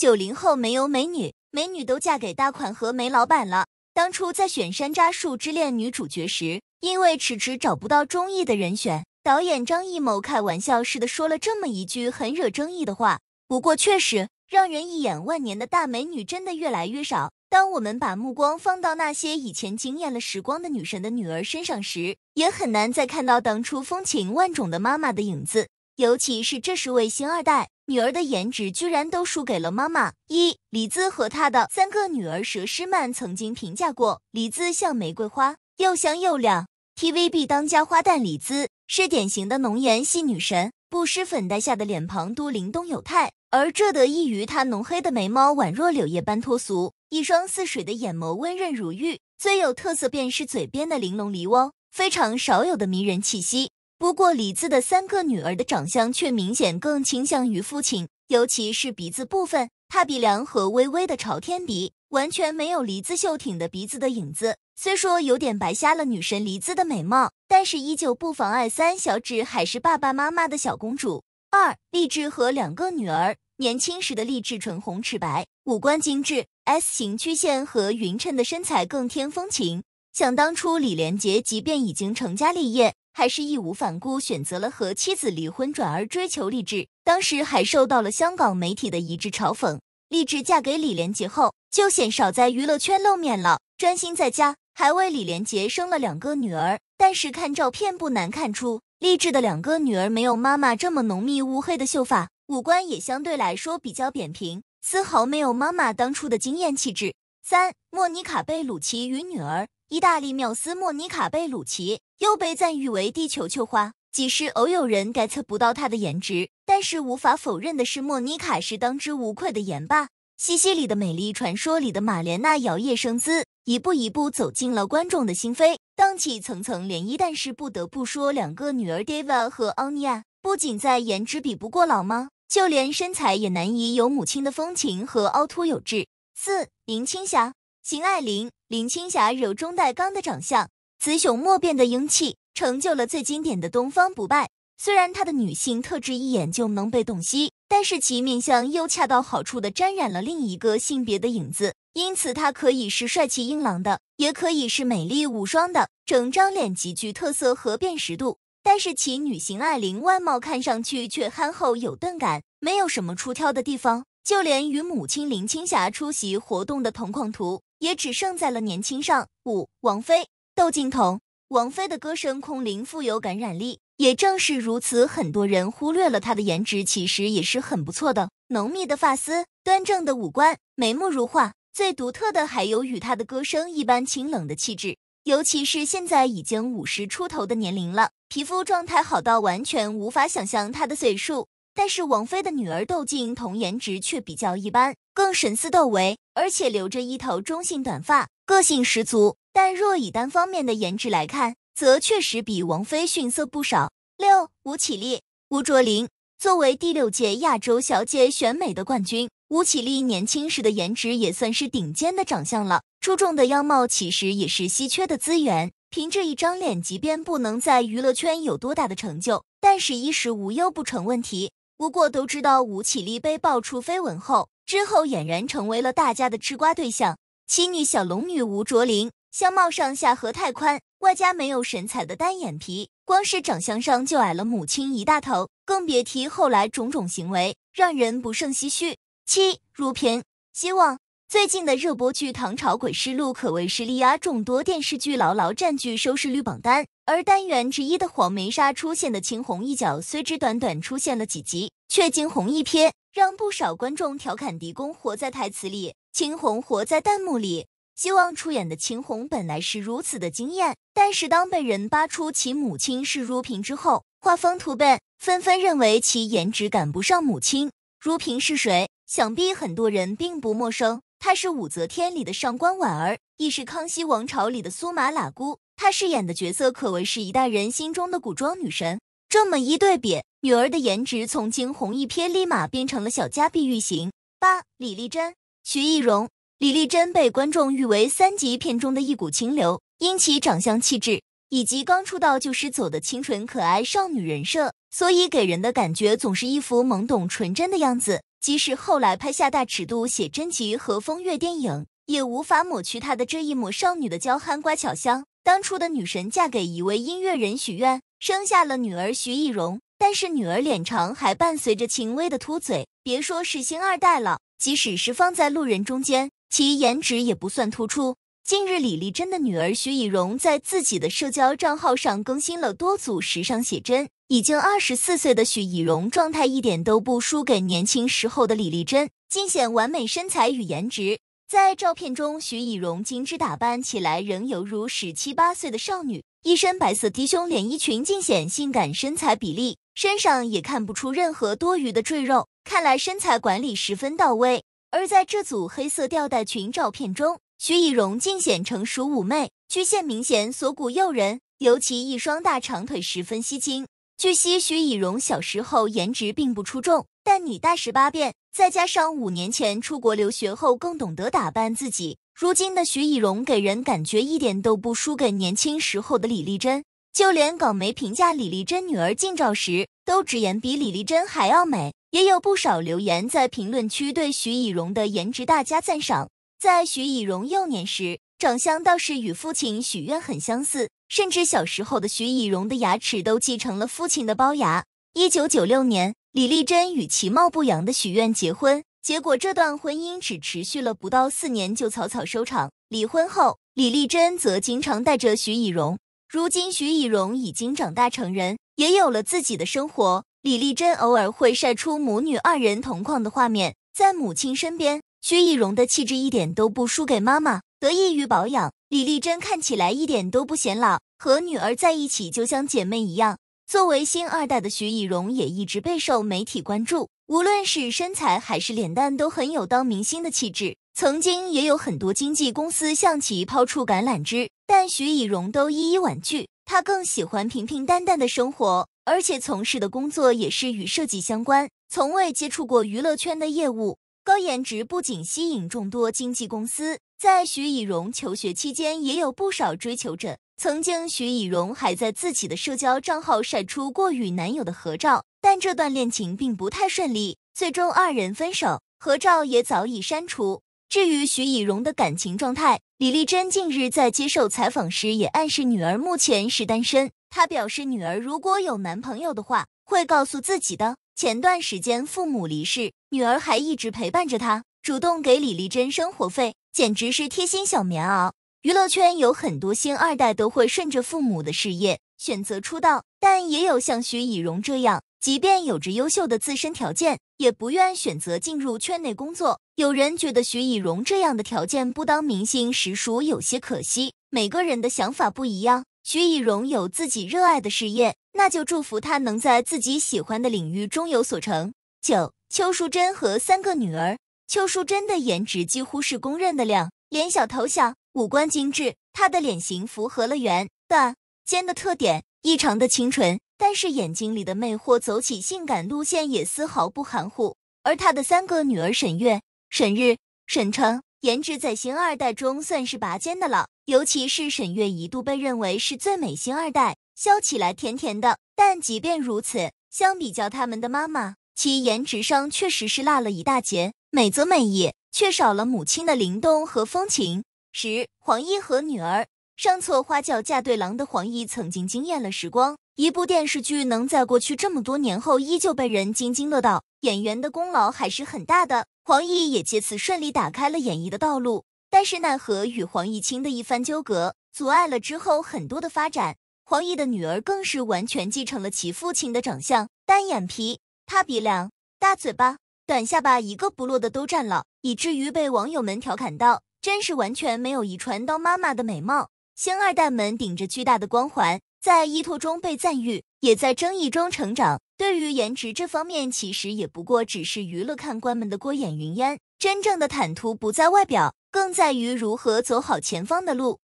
九零后没有美女，美女都嫁给大款和煤老板了。当初在选《山楂树之恋》女主角时，因为迟迟找不到中意的人选，导演张艺谋开玩笑似的说了这么一句很惹争议的话。不过确实，让人一眼万年的大美女真的越来越少。当我们把目光放到那些以前惊艳了时光的女神的女儿身上时，也很难再看到当初风情万种的妈妈的影子，尤其是这十位星二代。女儿的颜值居然都输给了妈妈。一李姿和他的三个女儿佘诗曼曾经评价过，李姿像玫瑰花，又香又亮。TVB 当家花旦李姿是典型的浓颜系女神，不施粉黛下的脸庞都灵动有态，而这得益于她浓黑的眉毛宛若柳叶般脱俗，一双似水的眼眸温润如玉，最有特色便是嘴边的玲珑梨涡，非常少有的迷人气息。不过李子的三个女儿的长相却明显更倾向于父亲，尤其是鼻子部分，塌鼻梁和微微的朝天鼻，完全没有李子秀挺的鼻子的影子。虽说有点白瞎了女神李子的美貌，但是依旧不妨碍三小指还是爸爸妈妈的小公主。二励志和两个女儿年轻时的励志唇红齿白，五官精致，S 型曲线和匀称的身材更添风情。想当初李连杰即便已经成家立业。还是义无反顾选择了和妻子离婚，转而追求励志。当时还受到了香港媒体的一致嘲讽。励志嫁给李连杰后，就鲜少在娱乐圈露面了，专心在家，还为李连杰生了两个女儿。但是看照片不难看出，励志的两个女儿没有妈妈这么浓密乌黑的秀发，五官也相对来说比较扁平，丝毫没有妈妈当初的惊艳气质。三，莫妮卡贝鲁奇与女儿。意大利缪斯莫妮卡贝鲁奇又被赞誉为地球球花，即使偶有人猜测不到她的颜值，但是无法否认的是莫妮卡是当之无愧的颜霸。西西里的美丽传说里的玛莲娜摇曳生姿，一步一步走进了观众的心扉，荡起层层涟漪。但是不得不说，两个女儿 Diva 和 Onia 不仅在颜值比不过老妈，就连身材也难以有母亲的风情和凹凸有致。四林青霞、邢爱玲。林青霞柔中带刚的长相，雌雄莫辨的英气，成就了最经典的东方不败。虽然她的女性特质一眼就能被洞悉，但是其面相又恰到好处的沾染了另一个性别的影子，因此她可以是帅气硬朗的，也可以是美丽无双的，整张脸极具特色和辨识度。但是其女型艾琳外貌看上去却憨厚有钝感，没有什么出挑的地方。就连与母亲林青霞出席活动的同框图。也只剩在了年轻上。五，王菲，窦靖童。王菲的歌声空灵，富有感染力。也正是如此，很多人忽略了她的颜值，其实也是很不错的。浓密的发丝，端正的五官，眉目如画。最独特的还有与她的歌声一般清冷的气质。尤其是现在已经五十出头的年龄了，皮肤状态好到完全无法想象她的岁数。但是王菲的女儿窦靖童颜值却比较一般，更神似窦唯。而且留着一头中性短发，个性十足。但若以单方面的颜值来看，则确实比王菲逊色不少。六，吴绮莉、吴卓林作为第六届亚洲小姐选美的冠军，吴绮莉年轻时的颜值也算是顶尖的长相了。出众的样貌其实也是稀缺的资源。凭着一张脸，即便不能在娱乐圈有多大的成就，但是衣食无忧不成问题。不过都知道，吴绮莉被爆出绯闻后，之后俨然成为了大家的吃瓜对象。妻女小龙女吴卓林，相貌上下颌太宽，外加没有神采的单眼皮，光是长相上就矮了母亲一大头，更别提后来种种行为，让人不胜唏嘘。七，如萍，希望。最近的热播剧《唐朝诡事录》可谓是力压众多电视剧，牢牢占据收视率榜单。而单元之一的黄梅沙出现的惊红一角，虽只短短出现了几集，却惊鸿一瞥，让不少观众调侃狄公活在台词里，青红活在弹幕里。希望出演的秦红本来是如此的惊艳，但是当被人扒出其母亲是如萍之后，画风突变，纷纷认为其颜值赶不上母亲。如萍是谁？想必很多人并不陌生。她是《武则天》里的上官婉儿，亦是《康熙王朝》里的苏麻喇姑。她饰演的角色可谓是一代人心中的古装女神。这么一对比，女儿的颜值从惊鸿一瞥立马变成了小家碧玉型。八、李丽珍、徐艺荣。李丽珍被观众誉为三级片中的一股清流，因其长相气质以及刚出道就失走的清纯可爱少女人设，所以给人的感觉总是一副懵懂纯真的样子。即使后来拍下大尺度写真集和风月电影，也无法抹去她的这一抹少女的娇憨乖巧香。当初的女神嫁给一位音乐人许愿，生下了女儿徐艺荣，但是女儿脸长还伴随着轻微的凸嘴，别说是星二代了，即使是放在路人中间，其颜值也不算突出。近日，李丽珍的女儿徐以蓉在自己的社交账号上更新了多组时尚写真。已经二十四岁的徐以蓉，状态一点都不输给年轻时候的李丽珍，尽显完美身材与颜值。在照片中，徐以蓉精致打扮起来仍犹如十七八岁的少女，一身白色低胸连衣裙尽显性感身材比例，身上也看不出任何多余的赘肉，看来身材管理十分到位。而在这组黑色吊带裙照片中，徐艺荣尽显成熟妩媚，曲线明显，锁骨诱人，尤其一双大长腿十分吸睛。据悉，徐艺荣小时候颜值并不出众，但女大十八变，再加上五年前出国留学后更懂得打扮自己，如今的徐艺荣给人感觉一点都不输给年轻时候的李丽珍。就连港媒评价李丽珍女儿近照时，都直言比李丽珍还要美。也有不少留言在评论区对徐艺荣的颜值大加赞赏。在徐以荣幼年时，长相倒是与父亲许愿很相似，甚至小时候的徐以荣的牙齿都继承了父亲的龅牙。一九九六年，李丽珍与其貌不扬的许愿结婚，结果这段婚姻只持续了不到四年就草草收场。离婚后，李丽珍则经常带着徐以荣。如今，徐以荣已经长大成人，也有了自己的生活。李丽珍偶尔会晒出母女二人同框的画面，在母亲身边。徐艺荣的气质一点都不输给妈妈，得益于保养。李丽珍看起来一点都不显老，和女儿在一起就像姐妹一样。作为星二代的徐艺荣也一直备受媒体关注，无论是身材还是脸蛋都很有当明星的气质。曾经也有很多经纪公司向其抛出橄榄枝，但徐艺荣都一一婉拒。她更喜欢平平淡淡的生活，而且从事的工作也是与设计相关，从未接触过娱乐圈的业务。高颜值不仅吸引众多经纪公司，在徐艺荣求学期间也有不少追求者。曾经，徐艺荣还在自己的社交账号晒出过与男友的合照，但这段恋情并不太顺利，最终二人分手，合照也早已删除。至于徐艺荣的感情状态，李丽珍近日在接受采访时也暗示女儿目前是单身。她表示，女儿如果有男朋友的话，会告诉自己的。前段时间，父母离世。女儿还一直陪伴着他，主动给李丽珍生活费，简直是贴心小棉袄。娱乐圈有很多星二代都会顺着父母的事业选择出道，但也有像徐艺荣这样，即便有着优秀的自身条件，也不愿选择进入圈内工作。有人觉得徐艺荣这样的条件不当明星，实属有些可惜。每个人的想法不一样，徐艺荣有自己热爱的事业，那就祝福他能在自己喜欢的领域中有所成九。邱淑贞和三个女儿。邱淑贞的颜值几乎是公认的，脸小头小，五官精致，她的脸型符合了圆、短、尖的特点，异常的清纯。但是眼睛里的魅惑，走起性感路线也丝毫不含糊。而她的三个女儿沈月、沈日、沈城，颜值在星二代中算是拔尖的了。尤其是沈月，一度被认为是最美星二代，笑起来甜甜的。但即便如此，相比较他们的妈妈。其颜值上确实是落了一大截，美则美也，却少了母亲的灵动和风情。十黄奕和女儿上错花轿嫁对郎的黄奕曾经惊艳了时光，一部电视剧能在过去这么多年后依旧被人津津乐道，演员的功劳还是很大的。黄奕也借此顺利打开了演艺的道路，但是奈何与黄奕清的一番纠葛阻碍了之后很多的发展。黄奕的女儿更是完全继承了其父亲的长相，单眼皮。他鼻梁、大嘴巴、短下巴，一个不落的都占了，以至于被网友们调侃道：“真是完全没有遗传到妈妈的美貌。星二代们顶着巨大的光环，在依托中被赞誉，也在争议中成长。对于颜值这方面，其实也不过只是娱乐看官们的过眼云烟。真正的坦途不在外表，更在于如何走好前方的路。